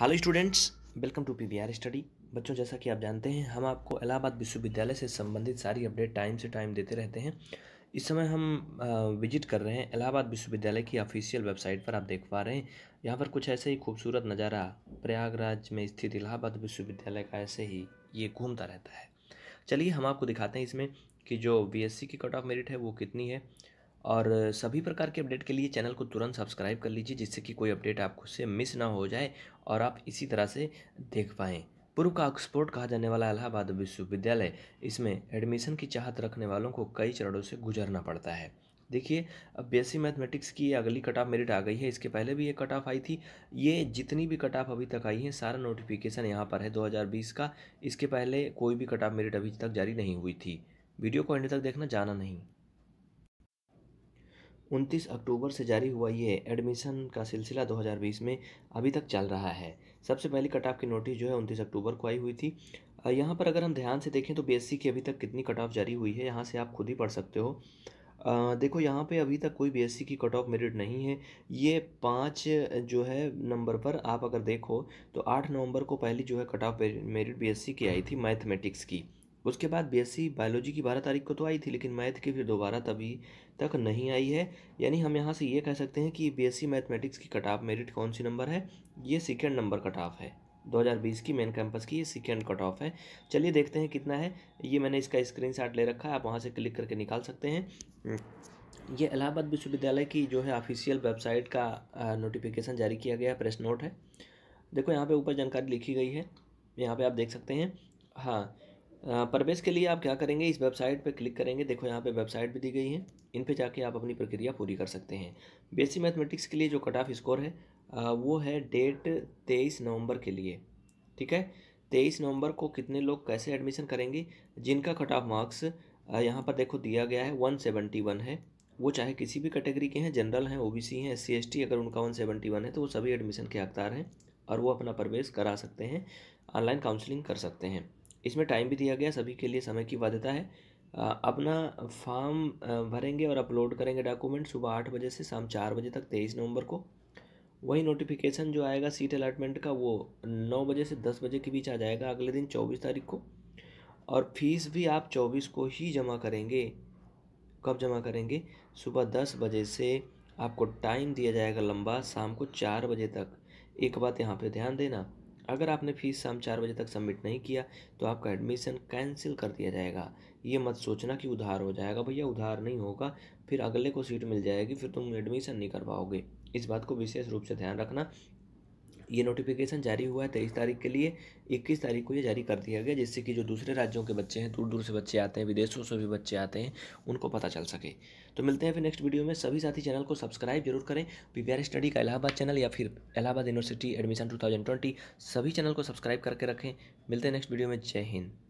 Hello students welcome to PVR study बच्चों जैसा कि आप जानते हैं हम आपको इलाहाबाद विश्वविद्यालय से संबंधित सारी अपडेट टाइम से टाइम देते रहते हैं इस समय हम विजिट कर रहे हैं इलाहाबाद विश्वविद्यालय की ऑफिशियल वेबसाइट पर आप देख पा रहे हैं यहाँ पर कुछ ऐसे ही खूबसूरत नज़ारा प्रयागराज में स्थित इलाहाबाद विश्वविद्यालय का ऐसे ही ये घूमता रहता है चलिए हम आपको दिखाते हैं इसमें कि जो बी की कट ऑफ मेरिट है वो कितनी है और सभी प्रकार के अपडेट के लिए चैनल को तुरंत सब्सक्राइब कर लीजिए जिससे कि कोई अपडेट आपको से मिस ना हो जाए और आप इसी तरह से देख पाएँ पूर्व का ऑक्सफोर्ड कहा जाने वाला इलाहाबाद विश्वविद्यालय इसमें एडमिशन की चाहत रखने वालों को कई चरणों से गुजरना पड़ता है देखिए अब बीएससी मैथमेटिक्स की अगली कट ऑफ मेरिट आ गई है इसके पहले भी ये कट ऑफ आई थी ये जितनी भी कट ऑफ अभी तक आई है सारा नोटिफिकेशन यहाँ पर है 2020 का इसके पहले कोई भी कट ऑफ मेरिट अभी तक जारी नहीं हुई थी वीडियो को एंड तक देखना जाना नहीं उनतीस अक्टूबर से जारी हुआ ये एडमिशन का सिलसिला 2020 में अभी तक चल रहा है सबसे पहली कट ऑफ की नोटिस जो है उनतीस अक्टूबर को आई हुई थी यहाँ पर अगर हम ध्यान से देखें तो बीएससी की अभी तक कितनी कट ऑफ जारी हुई है यहाँ से आप खुद ही पढ़ सकते हो आ, देखो यहाँ पे अभी तक कोई बीएससी की कट ऑफ मेरिट नहीं है ये पाँच जो है नंबर पर आप अगर देखो तो आठ नवंबर को पहली जो है कट ऑफ मेरिट बीएससी की आई थी मैथमेटिक्स की उसके बाद बीएससी बायोलॉजी की बारह तारीख को तो आई थी लेकिन मैथ की फिर दोबारा तभी तक नहीं आई है यानी हम यहाँ से ये कह सकते हैं कि बीएससी मैथमेटिक्स की कट ऑफ मेरिट कौन सी नंबर है ये सेकेंड नंबर कट ऑफ है 2020 की मेन कैंपस की ये सेकेंड कट ऑफ है चलिए देखते हैं कितना है ये मैंने इसका स्क्रीनशॉट ले रखा है आप वहाँ से क्लिक करके निकाल सकते हैं हम्म। ये इलाहाबाद विश्वविद्यालय की जो है ऑफिशियल वेबसाइट का नोटिफिकेशन जारी किया गया प्रेस नोट है देखो यहाँ पर ऊपर जानकारी लिखी गई है यहाँ पर आप देख सकते हैं हाँ परवेज़ के लिए आप क्या करेंगे इस वेबसाइट पर क्लिक करेंगे देखो यहाँ पे वेबसाइट भी दी गई है इन पे जाके आप अपनी प्रक्रिया पूरी कर सकते हैं बेसिक मैथमेटिक्स के लिए जो कट ऑफ स्कोर है वो है डेट तेईस नवंबर के लिए ठीक है तेईस नवंबर को कितने लोग कैसे एडमिशन करेंगे जिनका कट ऑफ मार्क्स यहाँ पर देखो दिया गया है वन सेवेंटी वन है वो चाहे किसी भी कैटेगरी के हैं जनरल हैं सी हैं एस सी अगर उनका वन सेवेंटी वन है तो वो सभी एडमिशन के हकदार हैं और वो अपना प्रवेश करा सकते हैं ऑनलाइन काउंसलिंग कर सकते हैं इसमें टाइम भी दिया गया सभी के लिए समय की बाध्यता है अपना फॉर्म भरेंगे और अपलोड करेंगे डॉक्यूमेंट सुबह आठ बजे से शाम चार बजे तक तेईस नवंबर को वही नोटिफिकेशन जो आएगा सीट अलाटमेंट का वो नौ बजे से दस बजे के बीच आ जाएगा अगले दिन चौबीस तारीख को और फीस भी आप चौबीस को ही जमा करेंगे कब जमा करेंगे सुबह दस बजे से आपको टाइम दिया जाएगा लंबा शाम को चार बजे तक एक बात यहाँ पे ध्यान देना अगर आपने फीस शाम चार बजे तक सबमिट नहीं किया तो आपका एडमिशन कैंसिल कर दिया जाएगा ये मत सोचना कि उधार हो जाएगा भैया उधार नहीं होगा फिर अगले को सीट मिल जाएगी फिर तुम एडमिशन नहीं कर पाओगे इस बात को विशेष रूप से ध्यान रखना ये नोटिफिकेशन जारी हुआ है तेईस तारीख के लिए इक्कीस तारीख को ये जारी कर दिया गया जिससे कि जो दूसरे राज्यों के बच्चे हैं दूर दूर से बच्चे आते हैं विदेशों से भी बच्चे आते हैं उनको पता चल सके तो मिलते हैं फिर नेक्स्ट वीडियो में सभी साथी चैनल को सब्सक्राइब जरूर करें पी स्टडी का इलाहाबाद चैनल या फिर इलाहाबाद यूनिवर्सिटी एडमिशन टू सभी चैनल को सब्सक्राइब करके रखें मिलते हैं नेक्स्ट वीडियो में जय हिंद